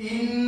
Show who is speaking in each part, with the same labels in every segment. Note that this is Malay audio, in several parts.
Speaker 1: in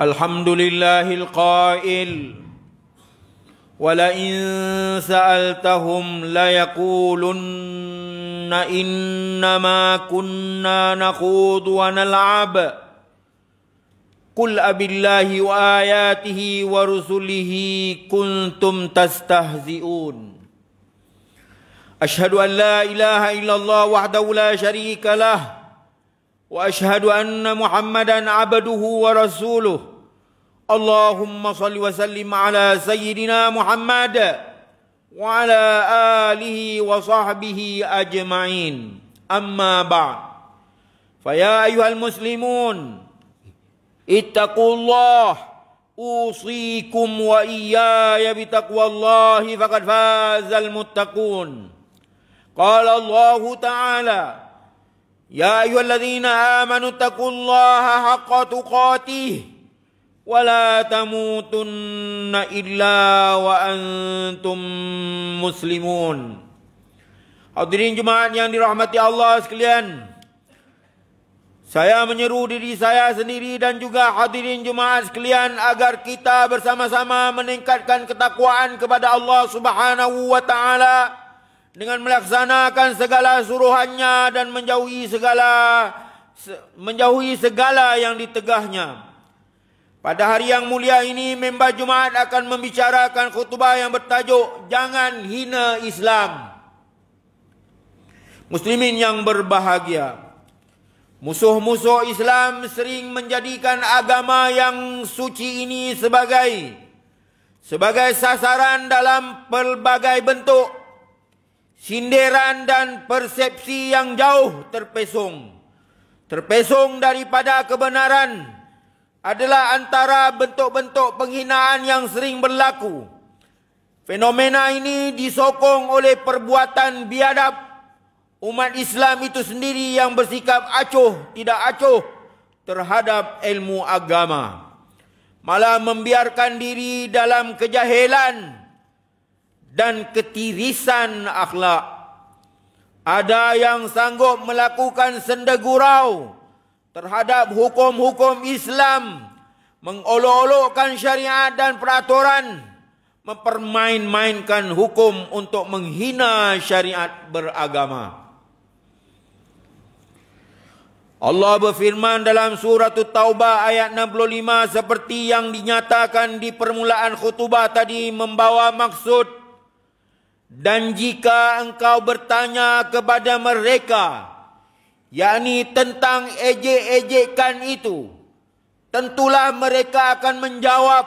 Speaker 2: الحمد لله القائل ولئن سألتهم ليقولن إنما كنا نخوض ونلعب قل أب الله وآياته ورسله كنتم تستهزئون أشهد أن لا إله إلا الله وحده لا شريك له واشهد ان محمدا عبده ورسوله اللهم صل وسلم على سيدنا محمد وعلى اله وصحبه اجمعين اما بعد فيا ايها المسلمون اتقوا الله اوصيكم واياي بتقوى الله فقد فاز المتقون قال الله تعالى يا أيها الذين آمنوا اتقوا الله حق تقاته ولا تموتن إلا وأنتم مسلمون Hadirin jemaat yang dirahmati Allah sekalian Saya menyeru diri saya sendiri dan juga hadirin jemaat sekalian agar kita bersama-sama meningkatkan ketakwaan kepada Allah Subhanahu wa taala dengan melaksanakan segala suruhannya dan menjauhi segala menjauhi segala yang ditegahnya. Pada hari yang mulia ini mimbar Jumaat akan membicarakan khutbah yang bertajuk Jangan Hina Islam. Muslimin yang berbahagia. Musuh-musuh Islam sering menjadikan agama yang suci ini sebagai sebagai sasaran dalam pelbagai bentuk sindiran dan persepsi yang jauh terpesong. Terpesong daripada kebenaran adalah antara bentuk-bentuk penghinaan yang sering berlaku. Fenomena ini disokong oleh perbuatan biadab umat Islam itu sendiri yang bersikap acuh tidak acuh terhadap ilmu agama. Malah membiarkan diri dalam kejahilan. Kejahilan dan ketirisan akhlak. Ada yang sanggup melakukan sendegurau terhadap hukum-hukum Islam, mengolok-olokkan syariat dan peraturan, mempermain-mainkan hukum untuk menghina syariat beragama. Allah berfirman dalam surah Taubah ayat 65 seperti yang dinyatakan di permulaan khutbah tadi membawa maksud dan jika engkau bertanya kepada mereka, yakni tentang ejek-ejekan itu, tentulah mereka akan menjawab,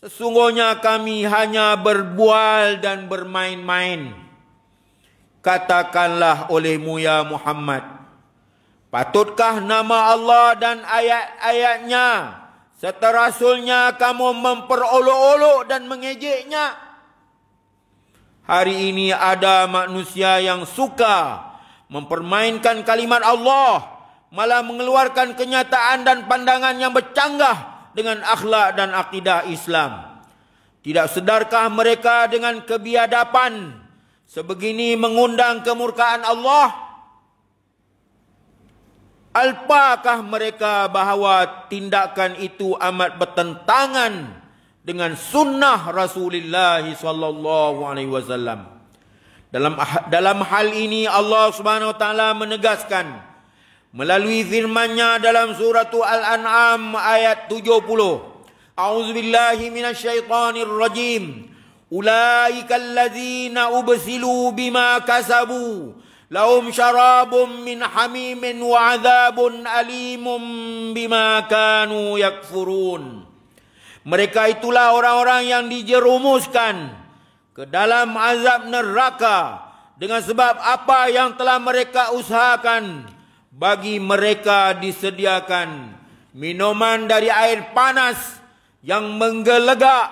Speaker 2: sesungguhnya kami hanya berbual dan bermain-main. Katakanlah olehmu ya Muhammad, patutkah nama Allah dan ayat-ayatnya serta Rasulnya kamu memperolok-olok dan mengejeknya?' hari ini ada manusia yang suka mempermainkan kalimat Allah malah mengeluarkan kenyataan dan pandangan yang bercanggah dengan akhlak dan akidah Islam. Tidak sedarkah mereka dengan kebiadapan sebegini mengundang kemurkaan Allah? Alpakah mereka bahawa tindakan itu amat bertentangan dengan sunnah Rasulullah sallallahu alaihi wasallam. Dalam ah, dalam hal ini Allah Subhanahu wa taala menegaskan melalui firman-Nya dalam surah Al-An'am ayat 70. A'udzubillahi minasyaitonir rajim. Ulaikal ladzina ubsilu bima kasabu lahum syarabun min hamimin wa 'adzabun alimun bima kanu yakfurun. Mereka itulah orang-orang yang dijerumuskan ke dalam azab neraka dengan sebab apa yang telah mereka usahakan bagi mereka disediakan minuman dari air panas yang menggelegak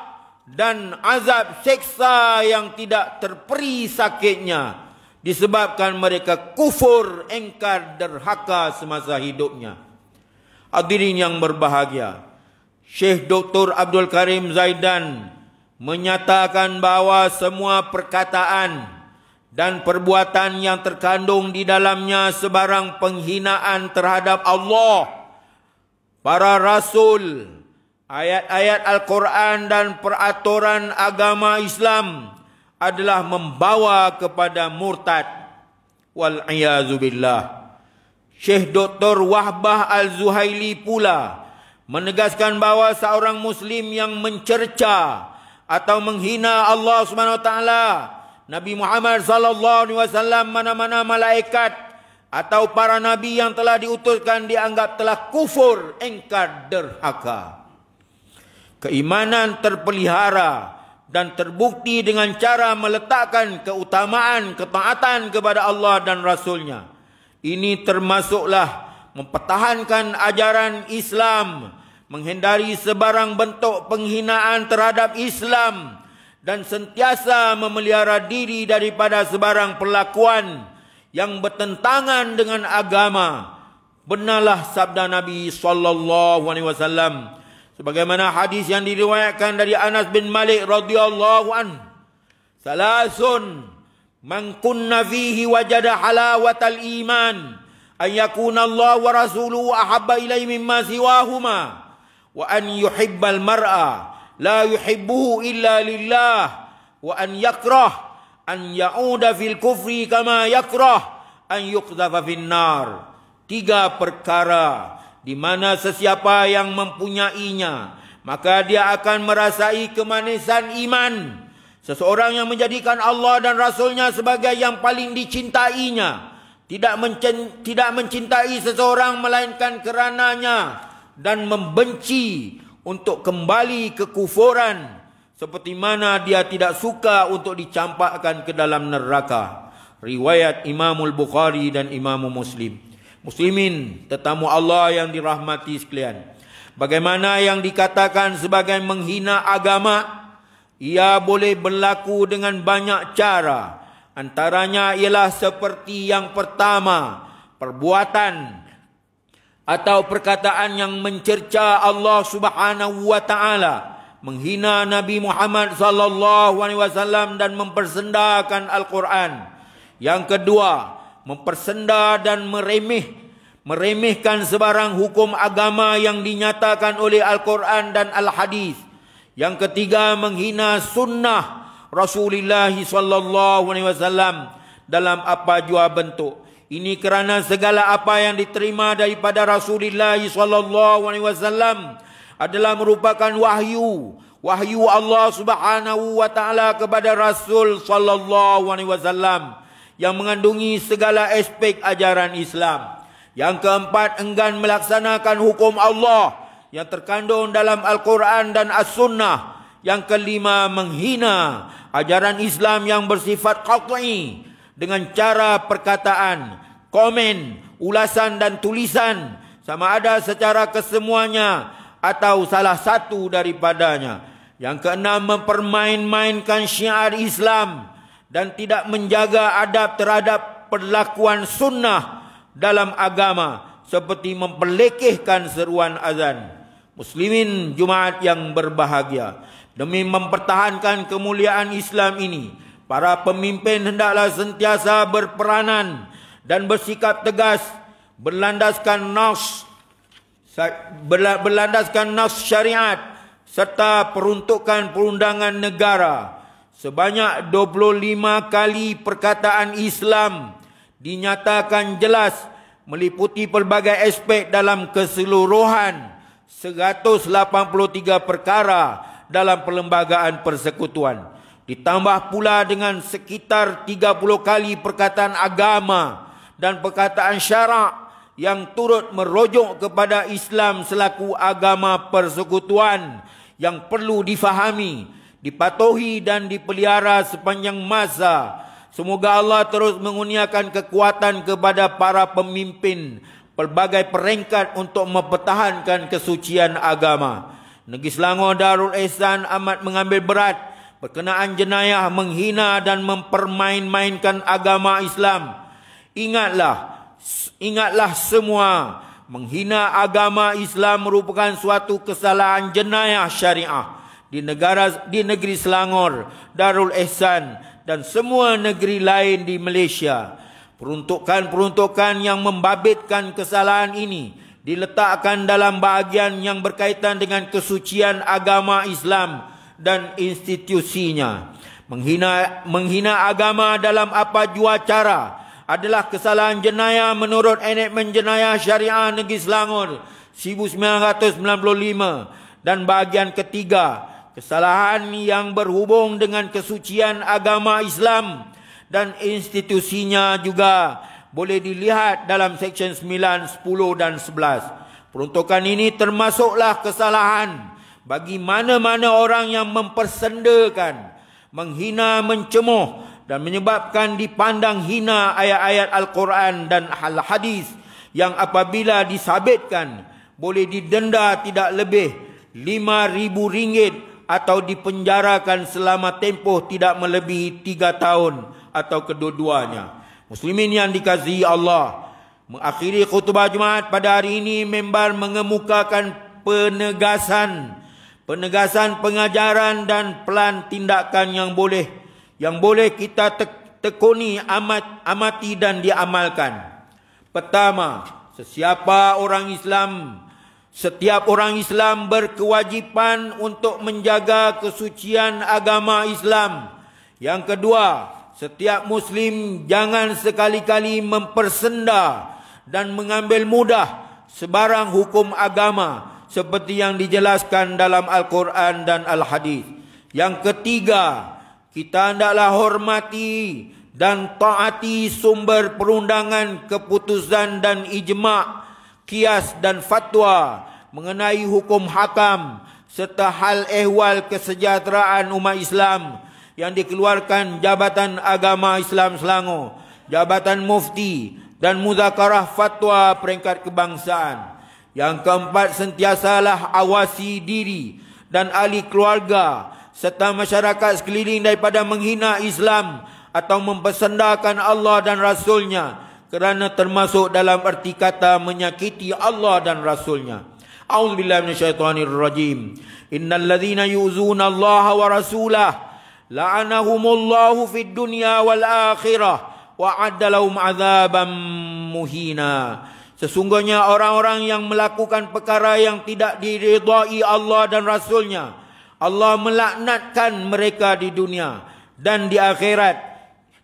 Speaker 2: dan azab seksa yang tidak terperi sakitnya disebabkan mereka kufur engkar derhaka semasa hidupnya hadirin yang berbahagia Syekh Dr. Abdul Karim Zaidan menyatakan bahawa semua perkataan dan perbuatan yang terkandung di dalamnya sebarang penghinaan terhadap Allah, para Rasul, ayat-ayat Al-Quran dan peraturan agama Islam adalah membawa kepada murtad. Wal-iyazubillah. Syekh Dr. Wahbah Al-Zuhaili pula menyatakan menegaskan bahawa seorang muslim yang mencerca atau menghina Allah Subhanahu wa taala Nabi Muhammad sallallahu alaihi wasallam mana-mana malaikat atau para nabi yang telah diutuskan dianggap telah kufur engkar derhaka keimanan terpelihara dan terbukti dengan cara meletakkan keutamaan ketaatan kepada Allah dan rasulnya ini termasuklah mempertahankan ajaran Islam menghindari sebarang bentuk penghinaan terhadap Islam dan sentiasa memelihara diri daripada sebarang perlakuan yang bertentangan dengan agama. Benarlah sabda Nabi sallallahu alaihi wasallam sebagaimana hadis yang diriwayatkan dari Anas bin Malik radhiyallahu an. Salasun man kunna fihi wajada halawatal iman ayakun Allah wa rasuluhu ahabba ilaihi mimma siwahuma wa an yuhibbal mar'a la yuhibbuhu illa lillah wa an yakrah an ya'uda fil kufri kama yakrah an yuqdhafa fin nar tiga perkara di mana sesiapa yang mempunyainya maka dia akan merasai kemanisan iman seseorang yang menjadikan Allah dan rasulnya sebagai yang paling dicintainya tidak mencintai seseorang melainkan kerananya dan membenci untuk kembali ke kufuran seperti mana dia tidak suka untuk dicampakkan ke dalam neraka riwayat Imamul Bukhari dan Imam Muslim muslimin tetamu Allah yang dirahmati sekalian bagaimana yang dikatakan sebagai menghina agama ia boleh berlaku dengan banyak cara antaranya ialah seperti yang pertama perbuatan atau perkataan yang mencerca Allah Subhanahu wa taala menghina Nabi Muhammad sallallahu alaihi wasallam dan mempersendakan Al-Qur'an. Yang kedua, mempersenda dan meremeh meremehkan sebarang hukum agama yang dinyatakan oleh Al-Qur'an dan Al-Hadis. Yang ketiga, menghina sunnah Rasulullah sallallahu alaihi wasallam dalam apa jua bentuk. Ini kerana segala apa yang diterima daripada Rasulullah SAW adalah merupakan wahyu, wahyu Allah Subhanahu wa taala kepada Rasul sallallahu alaihi wasallam yang mengandungi segala aspek ajaran Islam. Yang keempat enggan melaksanakan hukum Allah yang terkandung dalam Al-Quran dan As-Sunnah. Yang kelima menghina ajaran Islam yang bersifat qat'i dengan cara perkataan, komen, ulasan dan tulisan sama ada secara kesemuanya atau salah satu daripadanya. Yang keenam mempermain-mainkan syiar Islam dan tidak menjaga adab terhadap perlakuan sunnah dalam agama seperti memperlekehkan seruan azan. Muslimin Jumaat yang berbahagia demi mempertahankan kemuliaan Islam ini Para pemimpin hendaklah sentiasa berperanan dan bersikap tegas berlandaskan nas berlandaskan nas syariat serta peruntukan perundangan negara sebanyak 25 kali perkataan Islam dinyatakan jelas meliputi pelbagai aspek dalam keseluruhan 183 perkara dalam perlembagaan persekutuan. Ditambah pula dengan sekitar 30 kali perkataan agama dan perkataan syarak yang turut merujuk kepada Islam selaku agama persekutuan yang perlu difahami, dipatuhi dan dipelihara sepanjang masa. Semoga Allah terus menguniakan kekuatan kepada para pemimpin pelbagai peringkat untuk mempertahankan kesucian agama. Negeri Selangor Darul Ehsan amat mengambil berat Perkenaan jenayah menghina dan mempermain-mainkan agama Islam. Ingatlah, ingatlah semua, menghina agama Islam merupakan suatu kesalahan jenayah syariah di negara di negeri Selangor, Darul Ehsan dan semua negeri lain di Malaysia. Peruntukan-peruntukan yang membabitkan kesalahan ini diletakkan dalam bahagian yang berkaitan dengan kesucian agama Islam dan institusinya. Menghina, menghina agama dalam apa jua cara adalah kesalahan jenayah menurut enekmen jenayah syariah negeri Selangor 1995 dan bahagian ketiga kesalahan yang berhubung dengan kesucian agama Islam dan institusinya juga boleh dilihat dalam seksyen 9, 10 dan 11. Peruntukan ini termasuklah kesalahan bagi mana-mana orang yang mempersendakan, menghina, mencemooh dan menyebabkan dipandang hina ayat-ayat Al-Quran dan hal-hal hadis yang apabila disabitkan boleh didenda tidak lebih lima ribu ringgit atau dipenjarakan selama tempoh tidak melebihi tiga tahun atau kedua-duanya. Muslimin yang dikasihi Allah. Mengakhiri khutbah Jumaat pada hari ini, member mengemukakan penegasan penegasan pengajaran dan pelan tindakan yang boleh yang boleh kita tekuni amat amati dan diamalkan. Pertama, sesiapa orang Islam setiap orang Islam berkewajipan untuk menjaga kesucian agama Islam. Yang kedua, setiap muslim jangan sekali-kali mempersenda dan mengambil mudah sebarang hukum agama seperti yang dijelaskan dalam Al-Quran dan Al-Hadis. Yang ketiga, kita hendaklah hormati dan taati sumber perundangan keputusan dan ijma' kias dan fatwa mengenai hukum hakam serta hal ehwal kesejahteraan umat Islam yang dikeluarkan Jabatan Agama Islam Selangor, Jabatan Mufti dan Muzakarah Fatwa Peringkat Kebangsaan. Yang keempat sentiasalah awasi diri dan ahli keluarga serta masyarakat sekeliling daripada menghina Islam atau mempersendakan Allah dan Rasulnya kerana termasuk dalam erti kata menyakiti Allah dan Rasulnya. A'udhu billahi minasyaitanir rajim. Innal ladhina yu'zuna Allah wa rasulah la'anahumullahu fid dunya wal akhirah wa 'addalahum 'adzaban muhina. Sesungguhnya orang-orang yang melakukan perkara yang tidak diridai Allah dan Rasulnya. Allah melaknatkan mereka di dunia dan di akhirat.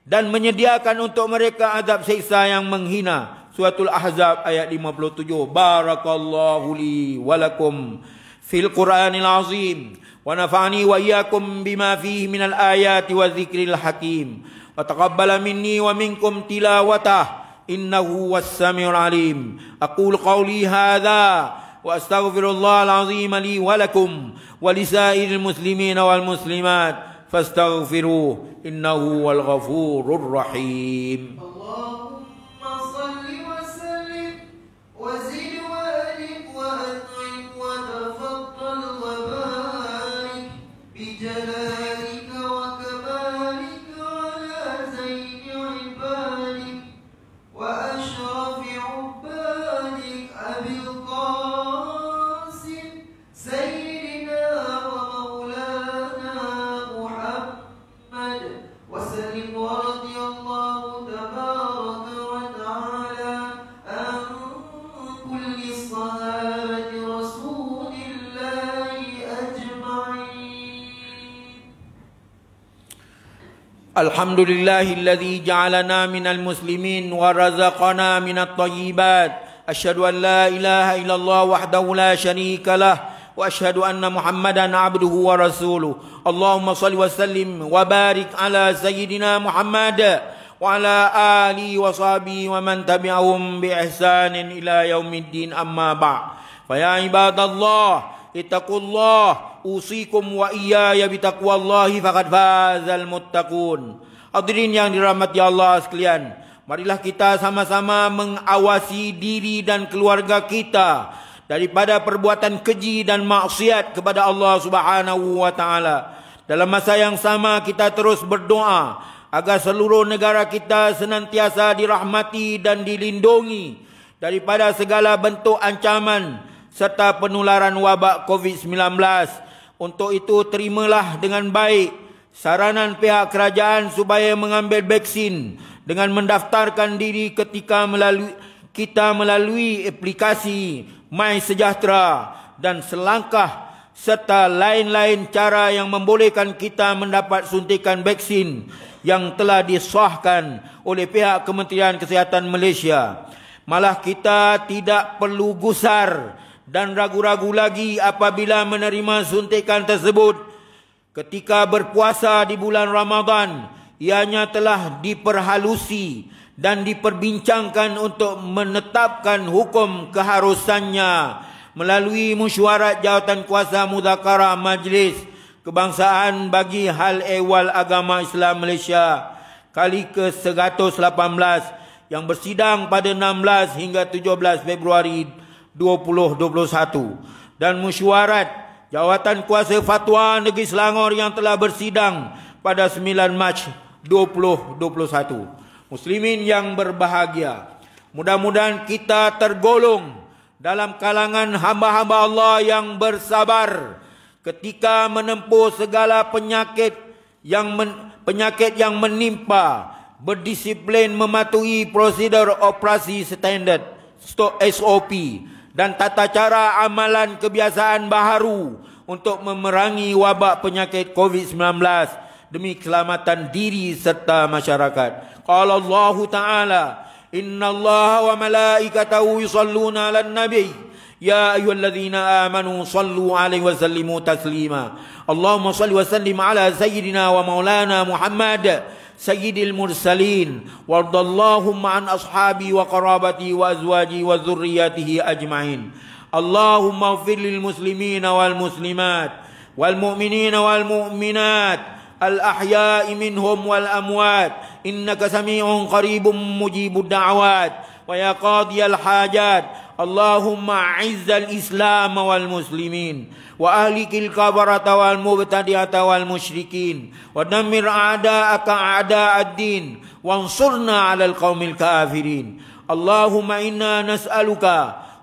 Speaker 2: Dan menyediakan untuk mereka azab siksa yang menghina. Suratul Ahzab ayat 57. Barakallahu li walakum fil Quranil Azim. Wa nafa'ani wa iyakum bima fihi minal ayati wa zikril hakim. Wa taqabbala minni wa minkum tilawatah. إنه هو السميع العليم أقول قولي هذا وأستغفر الله العظيم لي ولكم ولسائر المسلمين والمسلمات فاستغفروه إنه هو الغفور الرحيم الحمد لله الذي جعلنا من المسلمين ورزقنا من الطيبات أشهد أن لا إله إلا الله وحده لا شريك له وأشهد أن محمدا عبده ورسوله اللهم صل وسلم وبارك على سيدنا محمد وعلى آله وصحبه ومن تبعهم بإحسان إلى يوم الدين أما بعد فيا عباد الله اتقوا الله usikum wa iyaya bitaqwallahi faqad fazal muttaqun. Hadirin yang dirahmati Allah sekalian, marilah kita sama-sama mengawasi diri dan keluarga kita daripada perbuatan keji dan maksiat kepada Allah Subhanahu wa taala. Dalam masa yang sama kita terus berdoa agar seluruh negara kita senantiasa dirahmati dan dilindungi daripada segala bentuk ancaman serta penularan wabak COVID-19 untuk itu terimalah dengan baik saranan pihak kerajaan supaya mengambil vaksin dengan mendaftarkan diri ketika melalui kita melalui aplikasi My Sejahtera dan selangkah serta lain-lain cara yang membolehkan kita mendapat suntikan vaksin yang telah disahkan oleh pihak Kementerian Kesihatan Malaysia. Malah kita tidak perlu gusar dan ragu-ragu lagi apabila menerima suntikan tersebut ketika berpuasa di bulan Ramadan ianya telah diperhalusi dan diperbincangkan untuk menetapkan hukum keharusannya melalui musyawarah jawatan kuasa mudakara majlis kebangsaan bagi hal ehwal agama Islam Malaysia kali ke-118 yang bersidang pada 16 hingga 17 Februari 2018. 2021 dan mesyuarat jawatan kuasa fatwa negeri Selangor yang telah bersidang pada 9 Mac 2021. Muslimin yang berbahagia, mudah-mudahan kita tergolong dalam kalangan hamba-hamba Allah yang bersabar ketika menempuh segala penyakit yang men, penyakit yang menimpa berdisiplin mematuhi prosedur operasi standard SOP dan tata cara amalan kebiasaan baharu untuk memerangi wabak penyakit COVID-19 demi keselamatan diri serta masyarakat. Qala Allah Ta'ala, Inna Allah wa malaikatahu yusalluna ala nabi Ya ayuhallazina amanu sallu alaihi wa sallimu taslima. Allahumma salli wa sallim ala sayyidina wa maulana Muhammad sayyidil mursalin wardallahumma an ashabi wa qarabati wa azwaji wa dhurriyyatihi ajmain allahumma ighfir lil muslimina wal muslimat wal mu'minina wal mu'minat al ahya'i minhum wal amwat innaka sami'un qaribun mujibud da'awat wa ya qadiyal hajat اللهم اعز الاسلام والمسلمين واهلك الكفره والمبتدئه والمشركين ودمر اعداءك اعداء الدين وانصرنا على القوم الكافرين اللهم انا نسالك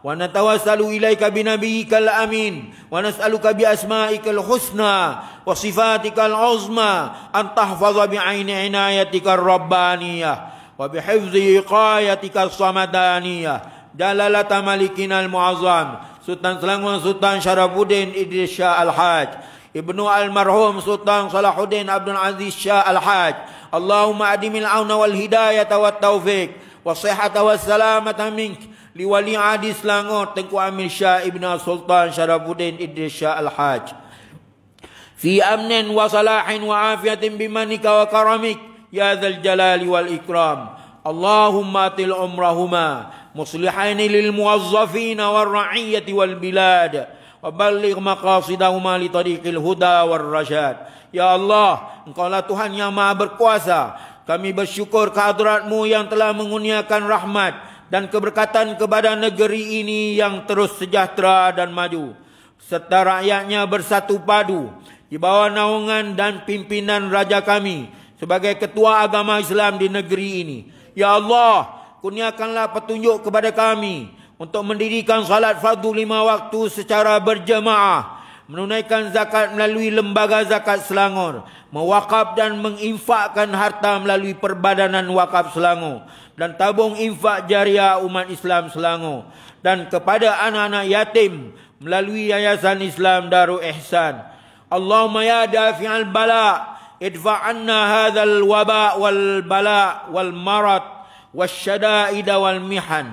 Speaker 2: ونتوسل اليك بنبيك الامين ونسالك باسمائك الحسنى وصفاتك العظمى ان تحفظ بعين عنايتك الربانيه وبحفظ وقايتك الصمدانيه Jalalata Malikin Al-Muazzam Sultan Selangor Sultan Syarafuddin Idris Shah Al-Haj Ibnu Al-Marhum Sultan Salahuddin Abdul Aziz Shah Al-Haj Allahumma adimil auna wal hidayah wa taufik wa sihhata wa salamata mink li wali adi Selangor Tengku Amir Shah Ibnu Sultan Syarafuddin Idris Shah Al-Haj fi amnin wa salahin wa afiyatin bimanika wa karamik ya dzal jalali wal ikram Allahumma til umrahuma مصلحين للموظفين والرعية والبلاد وبلغ مقاصدهما لطريق الهدى والرشاد يا الله engkau lah Tuhan yang maha kami bersyukur kehadratmu yang telah menguniakan rahmat dan keberkatan kepada negeri ini yang terus sejahtera dan maju serta rakyatnya bersatu padu di bawah naungan dan pimpinan raja kami sebagai ketua agama Islam di negeri ini ya Allah kurniakanlah petunjuk kepada kami untuk mendirikan salat fardu lima waktu secara berjemaah, menunaikan zakat melalui lembaga zakat Selangor, mewakaf dan menginfakkan harta melalui perbadanan wakaf Selangor dan tabung infak jariah umat Islam Selangor dan kepada anak-anak yatim melalui Yayasan Islam Darul Ihsan. Allahumma ya dafi'al bala' idfa'anna hadzal waba' wal bala' wal marad والشدائد والمحن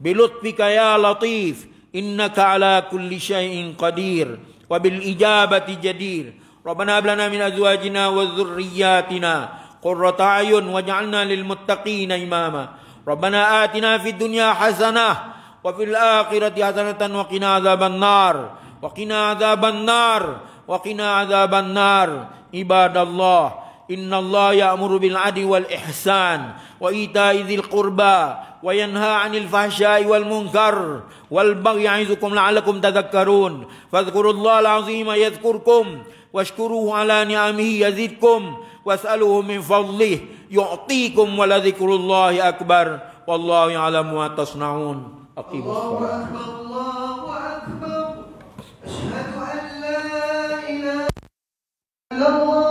Speaker 2: بلطفك يا لطيف إنك على كل شيء قدير وبالإجابة جدير ربنا هب لنا من أزواجنا وذرياتنا قرة أعين واجعلنا للمتقين إماما ربنا آتنا في الدنيا حسنة وفي الآخرة حسنة وقنا عذاب النار وقنا عذاب النار وقنا عذاب النار عباد الله إن الله يأمر بالعدل والإحسان وإيتاء ذي القربى وينهى عن الفحشاء والمنكر والبغي يعظكم لعلكم تذكرون فاذكروا الله العظيم يذكركم واشكروه على نعمه يزدكم واسألوه من فضله يعطيكم ولذكر الله أكبر والله يعلم ما تصنعون أقيم الصلاة
Speaker 1: الله أكبر الله أكبر أشهد أن لا إله إلا الله